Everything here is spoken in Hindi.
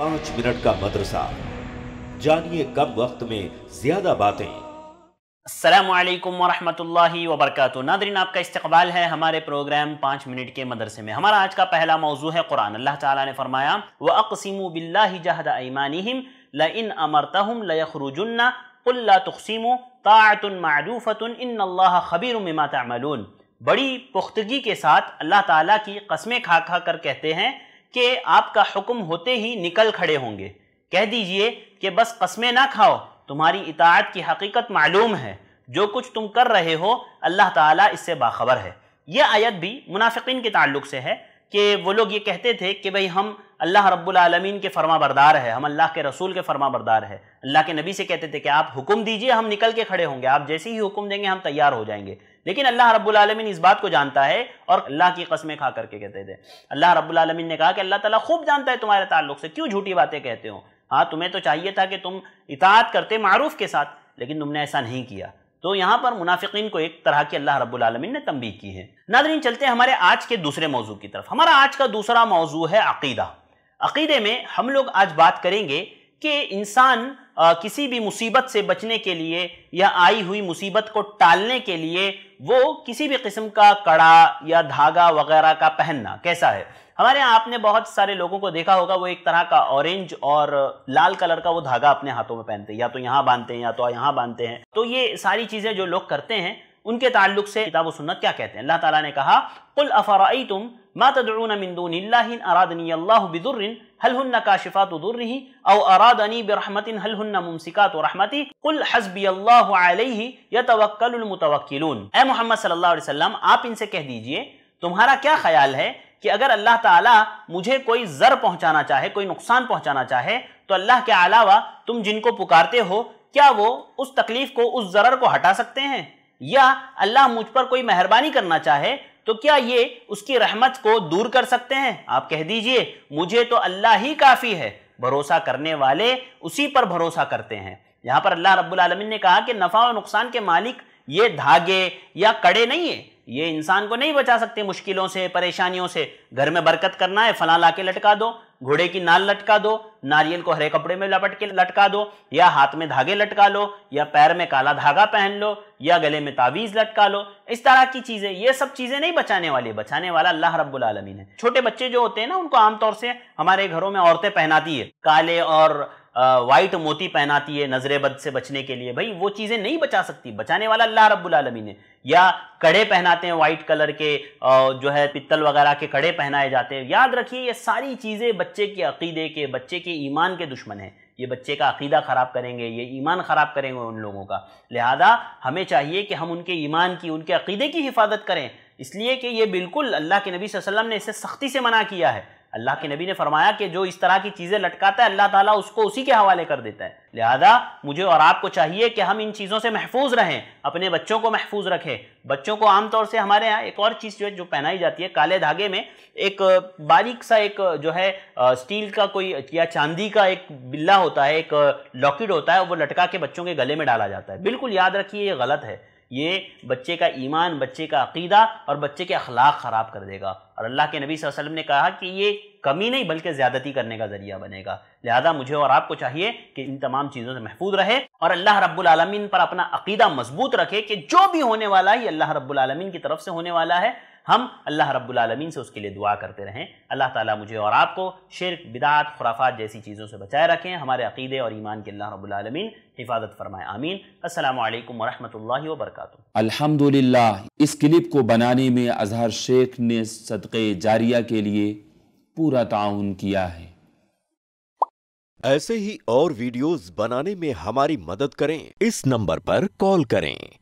पांच मिनट का मदरसा जानिए कम वक्त में ज्यादा बातें असलकम वरहमल वबरक नादरीन आपका इस्तकबाल है हमारे प्रोग्राम पाँच मिनट के मदरसे में हमारा आज का पहला मौजू है कुरान अल्लाह ताला ने फरमाया व अकसीम बिल्ला जहद ईमानिम ल इन अमरतहम लखरुजुन्ना तकसीम तातन खबीर तमलून बड़ी पुख्तगी के साथ अल्लाह ताला की कस्में खा खा कर कहते हैं कि आपका हुक्म होते ही निकल खड़े होंगे कह दीजिए कि बस कस्में ना खाओ तुम्हारी इतात की हकीकत मालूम है जो कुछ तुम कर रहे हो अल्लाह ताला इससे बाखबर है यह आयत भी मुनाफिकीन के ताल्लुक से है कि वो लोग ये कहते थे कि भाई हम अल्लाह रब्बुलमीन के फर्मा बरदार है हम अल्लाह के रसूल के फर्मा बरदार है अल्लाह के नबी से कहते थे कि आप हुक्म दीजिए हम निकल के खड़े होंगे आप जैसे ही हुक्म देंगे हम तैयार हो जाएंगे लेकिन अल्लाह रब्बुल इस बात को जानता है और अल्लाह की कस्में खा करके कहते थे अल्लाह रब्बुल ने कहा कि अल्लाह ताला खूब जानता है तुम्हारे ताल्लुक से क्यों झूठी बातें कहते हो हाँ तुम्हें तो चाहिए था कि तुम इतात करते मारूफ के साथ लेकिन तुमने ऐसा नहीं किया तो यहाँ पर मुनाफिकीन को एक तरह की अल्लाह रब्बुल ने तंबी की है नादरीन चलते हैं हमारे आज के दूसरे मौजू की तरफ हमारा आज का दूसरा मौजू है अकीदा अकीदे में हम लोग आज बात करेंगे कि इंसान किसी भी मुसीबत से बचने के लिए या आई हुई मुसीबत को टालने के लिए वो किसी भी किस्म का कड़ा या धागा वगैरह का पहनना कैसा है हमारे यहाँ आपने बहुत सारे लोगों को देखा होगा वो एक तरह का ऑरेंज और लाल कलर का वो धागा अपने हाथों में पहनते हैं या तो यहाँ बांधते हैं या तो यहाँ बांधते हैं तो ये सारी चीज़ें जो लोग करते हैं उनके ताल्लुक से किताब सुन्नत क्या कहते हैं अल्लाह ताला ने कहा कुल अफ़राई तुम मा तदून मिंदून अरादनी अल्लाह बिदुर्रिन हलहन काशिफ़ात दुर्री औ अरादनी बरहमतिन हलहन मुमसिकात रहमती कुल हसबी अल्लाह यतवक्लमतवक्लून ए मोहम्मद सल्लल्लाहु अलैहि वसल्लम आप इनसे कह दीजिए तुम्हारा क्या ख्याल है कि अगर अल्लाह ताला मुझे कोई ज़र पहुंचाना चाहे कोई नुकसान पहुंचाना चाहे तो अल्लाह के अलावा तुम जिनको पुकारते हो क्या वो उस तकलीफ को उस ज़रर को हटा सकते हैं या अल्लाह मुझ पर कोई मेहरबानी करना चाहे तो क्या ये उसकी रहमत को दूर कर सकते हैं आप कह दीजिए मुझे तो अल्लाह ही काफ़ी है भरोसा करने वाले उसी पर भरोसा करते हैं यहाँ पर अल्लाह रब्बुल आलमीन ने कहा कि नफ़ा और नुकसान के मालिक ये धागे या कड़े नहीं है ये इंसान को नहीं बचा सकते मुश्किलों से परेशानियों से घर में बरकत करना है फला ला के लटका दो घोड़े की नाल लटका दो नारियल को हरे कपड़े में लपट के लटका दो या हाथ में धागे लटका लो या पैर में काला धागा पहन लो या गले में तावीज़ लटका लो इस तरह की चीज़ें ये सब चीज़ें नहीं बचाने वाली बचाने वाला अल्लाह रब्बुल आलमीन है छोटे बच्चे जो होते हैं ना उनको आमतौर से हमारे घरों में औरतें पहनाती है काले और वाइट मोती पहनाती है नजरे बद से बचने के लिए भाई वो चीज़ें नहीं बचा सकती बचाने वाला अल्लाह रब्बुल आलमीन है या कड़े पहनाते हैं वाइट कलर के जो है पित्तल वगैरह के कड़े पहनाए जाते हैं याद रखिए ये सारी चीज़ें बच्चे के अकीदे के बच्चे के ईमान के दुश्मन हैं ये बच्चे का अकीदा ख़राब करेंगे ये ईमान ख़राब करेंगे उन लोगों का लिहाजा हमें चाहिए कि हम उनके ईमान की उनके अकीदे की हिफाजत करें इसलिए कि ये बिल्कुल अल्लाह के नबी वसल्लम ने इसे सख्ती से मना किया है अल्लाह के नबी ने फरमाया कि जो इस तरह की चीज़ें लटकाता है अल्लाह ताला उसको उसी के हवाले कर देता है लिहाजा मुझे और आपको चाहिए कि हम इन चीज़ों से महफूज रहें अपने बच्चों को महफूज रखें बच्चों को आमतौर से हमारे यहाँ एक और चीज़ जो है जो पहनाई जाती है काले धागे में एक बारीक सा एक जो है स्टील का कोई या चांदी का एक बिल्ला होता है एक लॉकेट होता है वो लटका के बच्चों के गले में डाला जाता है बिल्कुल याद रखिए ये गलत है ये बच्चे का ईमान बच्चे का अकीदा और बच्चे के अखलाक ख़राब कर देगा और अल्लाह के नबी वसल्लम ने कहा कि ये कमी नहीं बल्कि ज़्यादती करने का ज़रिया बनेगा लिहाजा मुझे और आपको चाहिए कि इन तमाम चीज़ों से महफूज रहे और अल्लाह रब्बुल आलमीन पर अपना अकीदा मजबूत रखे कि जो भी होने वाला है ये अल्लाह रब्बुल आलमीन की तरफ से होने वाला है हम अल्लाह रब्बुलमीन से उसके लिए दुआ करते रहें अल्लाह ताला मुझे और आपको शिरक बिदात खुराफात जैसी चीज़ों से बचाए रखें हमारे अकीदे और ईमान के अल्लाह रब्बुलमीन हिफाजत फरमाए आमीन असलकम वरहमल वर्क अल्हम्दुलिल्लाह इस क्लिप को बनाने में अजहर शेख ने सदक़े जारिया के लिए पूरा ताउन किया है ऐसे ही और वीडियोस बनाने में हमारी मदद करें इस नंबर पर कॉल करें